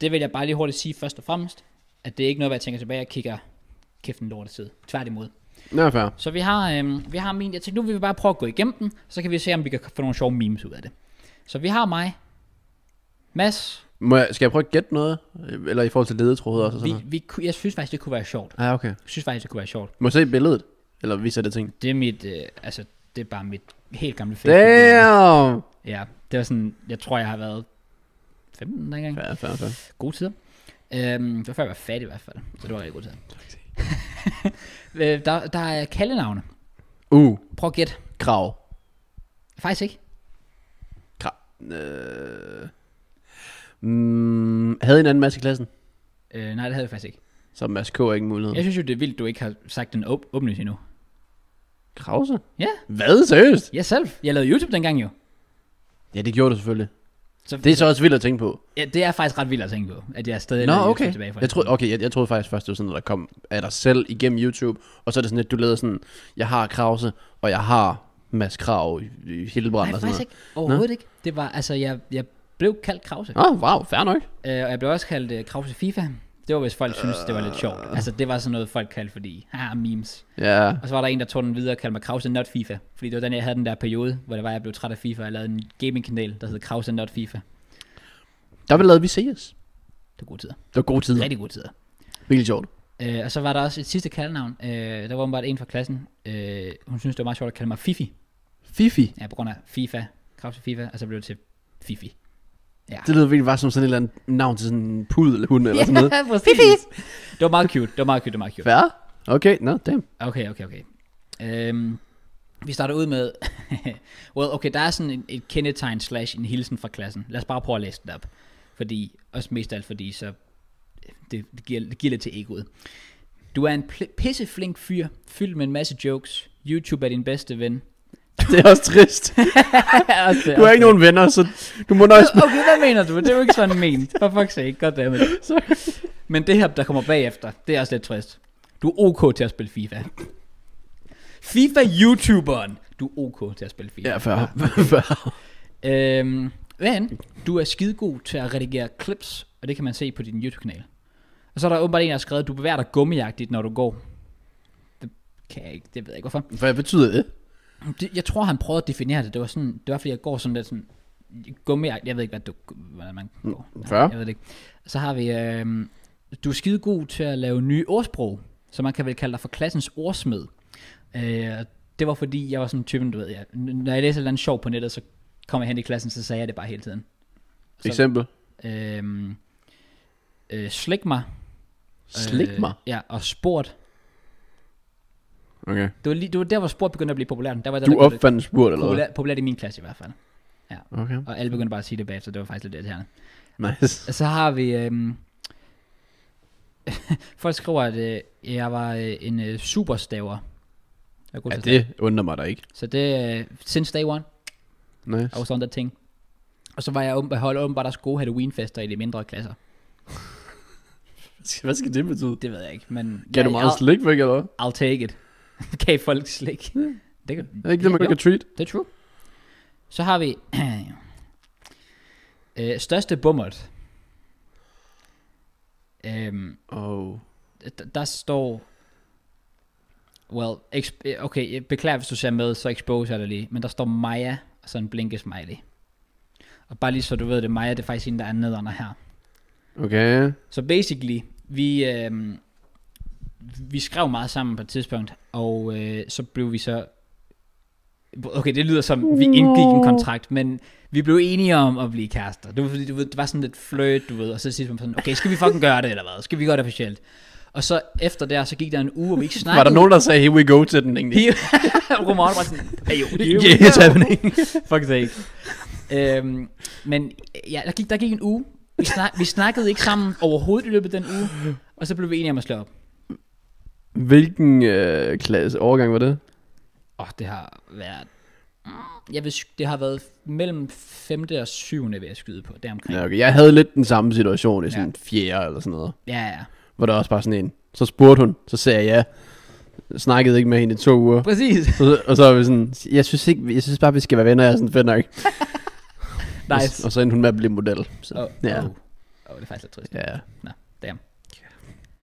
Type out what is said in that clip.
Det vil jeg bare lige hurtigt sige først og fremmest, at det er ikke noget, hvad jeg tænker tilbage og kigger kæften lortet tid. Tværtimod. Nå, fair. Så vi har, øh, vi har min, jeg tænkte, nu vil vi bare prøve at gå igennem den, så kan vi se, om vi kan få nogle sjove memes ud af det. Så vi har mig, Mads. Må jeg, skal jeg prøve at gætte noget? Eller i forhold til ledetråde også? Og sådan vi, vi, jeg synes faktisk, det kunne være sjovt. Ja, ah, okay. Jeg synes faktisk, det kunne være sjovt. Må jeg se billedet? Eller viser det ting? Det er mit, øh, altså, det er bare mit helt gamle Facebook. Damn! Ja, det var sådan, jeg tror, jeg har været 15 dengang. Ja, fair, fair. Gode tider. Øhm, det var før jeg var fattig i hvert fald, så det var rigtig gode tider. Øh, der, der er kaldenavne. Uh. Prøv at gætte. Krav. Faktisk ikke. Krav. Øh. Mm, havde en anden masse i klassen? Øh, nej, det havde vi faktisk ikke. Så Mads K. ikke mulighed. Jeg synes jo, det er vildt, du ikke har sagt den åb- åbenlyst endnu. Krause? Ja. Hvad? Seriøst? Jeg selv. Jeg lavede YouTube dengang jo. Ja, det gjorde du selvfølgelig. Så, det er så også vildt at tænke på. Ja, det er faktisk ret vildt at tænke på, at jeg stadig Nå, okay. tilbage fra. Jeg troede, okay, jeg, jeg troede faktisk først, det var sådan, at der kom af dig selv igennem YouTube, og så er det sådan lidt, du lavede sådan, jeg har Krause, og jeg har Mads Krav, Hildebrand Nej, og sådan noget. ikke. Overhovedet Nå? ikke. Det var, altså, jeg, jeg blev kaldt Krause. Ah, wow, fair nok. Øh, og jeg blev også kaldt uh, Krause FIFA. Det var, hvis folk uh, synes det var lidt sjovt. Øh. Altså, det var sådan noget, folk kaldte, fordi, haha, memes. Ja. Yeah. Og så var der en, der tog den videre og kaldte mig Krause Not FIFA. Fordi det var den, jeg havde den der periode, hvor det var, jeg blev træt af FIFA, og jeg lavede en gaming-kanal, der hed Krause Not FIFA. Der lavet vi CS. Det var gode tider. Det var gode tider. Rigtig gode tider. Vildt sjovt. Øh, og så var der også et sidste kaldnavn. Øh, der var bare en fra klassen. Øh, hun synes det var meget sjovt at kalde mig Fifi. Fifi? Ja, på grund af FIFA. Krause FIFA, og så blev det til Fifi. Ja. Det lyder virkelig bare som sådan et eller andet navn til sådan en pud eller hund eller sådan noget. Ja, præcis. Det var meget cute, det var meget cute, det var meget cute. Ja, okay, no, damn. Okay, okay, okay. Um, vi starter ud med, well, okay, der er sådan et, et kendetegn slash en hilsen fra klassen. Lad os bare prøve at læse den op. Fordi, også mest af alt fordi, så det, det, giver, det giver lidt til egoet. Du er en pisseflink fyr, fyldt med en masse jokes. YouTube er din bedste ven. Det er også trist. du har ikke nogen venner, så du må nøjes med... okay, hvad mener du? Det er jo ikke sådan ment. For fuck's sake, goddammit. Men det her, der kommer bagefter, det er også lidt trist. Du er ok til at spille FIFA. FIFA-youtuberen. Du er ok til at spille FIFA. Ja, før. før. øhm, men du er skidegod til at redigere clips, og det kan man se på din YouTube-kanal. Og så er der åbenbart en, der har skrevet, du bevæger dig gummiagtigt, når du går. Det kan jeg ikke, det ved jeg ikke hvorfor. Hvad betyder det? Det, jeg tror, han prøvede at definere det. Det var sådan, det var fordi, jeg går sådan lidt sådan, gummi, jeg ved ikke, hvad du, hvordan man går. Ja, mm, Jeg ved det ikke. Så har vi, øh, du er skide god til at lave nye ordsprog, så man kan vel kalde dig for klassens ordsmed. Øh, det var fordi, jeg var sådan typen, du ved, ja, når jeg læser et eller andet sjov på nettet, så kom jeg hen i klassen, så sagde jeg det bare hele tiden. Så, Eksempel? Øh, øh, slik mig. Slik øh, mig? Øh, ja, og spurgt. Okay. Det var, lige, det var der, hvor sport begyndte at blive populært. Der var der, du der opfandt sport, eller hvad? Populært i min klasse i hvert fald. Ja. Okay. Og alle begyndte bare at sige det bag, så det var faktisk lidt det her. Nice. Og så har vi... Øhm, folk skriver, at øh, jeg var øh, en øh, superstaver. Jeg ja, det stave. undrer mig da ikke. Så det... Øh, since day one. Nice. I was der ting. thing. Og så var jeg åbenbart, holdt åbenbart også gode Halloween-fester i de mindre klasser. Hvad skal det betyde? Det ved jeg ikke, men... Kan ja, du meget slik væk, eller I'll take it gav folk slik. Mm. Det, kan, er ikke det, man kan treat? Det er true. Så har vi øh, største bummert. Øhm, oh. der, der står Well, exp- øh, okay, jeg beklager, hvis du ser med, så expose jeg dig lige. Men der står Maja, og så en blinke smiley. Og bare lige så du ved det, Maja, det er faktisk en, der er nederne her. Okay. Så basically, vi, øhm, vi skrev meget sammen på et tidspunkt, og øh, så blev vi så... Okay, det lyder som, vi indgik en kontrakt, men vi blev enige om at blive kærester. Det var, du ved, det var sådan lidt fløjt, du ved, og så siger man sådan, okay, skal vi fucking gøre det, eller hvad? Skal vi gøre det officielt? Og så efter der, så gik der en uge, og vi ikke snakkede. Var der nogen, der sagde, here we go til den egentlig? Roman var sådan, hey, jo, yeah, it's happening. Fuck sake. Øhm, men ja, der gik, der gik en uge. Vi, snak, vi snakkede ikke sammen overhovedet i løbet af den uge, og så blev vi enige om at slå op. Hvilken øh, klasse overgang var det? Åh, oh, det har været... Jeg vil, det har været mellem 5. og 7. vil jeg skyde på, deromkring. Ja, okay. Jeg havde lidt den samme situation i sådan ja. 4. eller sådan noget. Ja, ja. Hvor der også bare sådan en, så spurgte hun, så sagde jeg ja. Snakkede ikke med hende i to uger. Præcis. Så, og så var vi sådan, jeg synes, ikke, jeg synes bare, vi skal være venner, jeg er sådan fedt nok. nice. Og, og så endte hun med at blive model. Så, oh, ja. oh. oh, det er faktisk lidt trist. Ja. Nå, damn.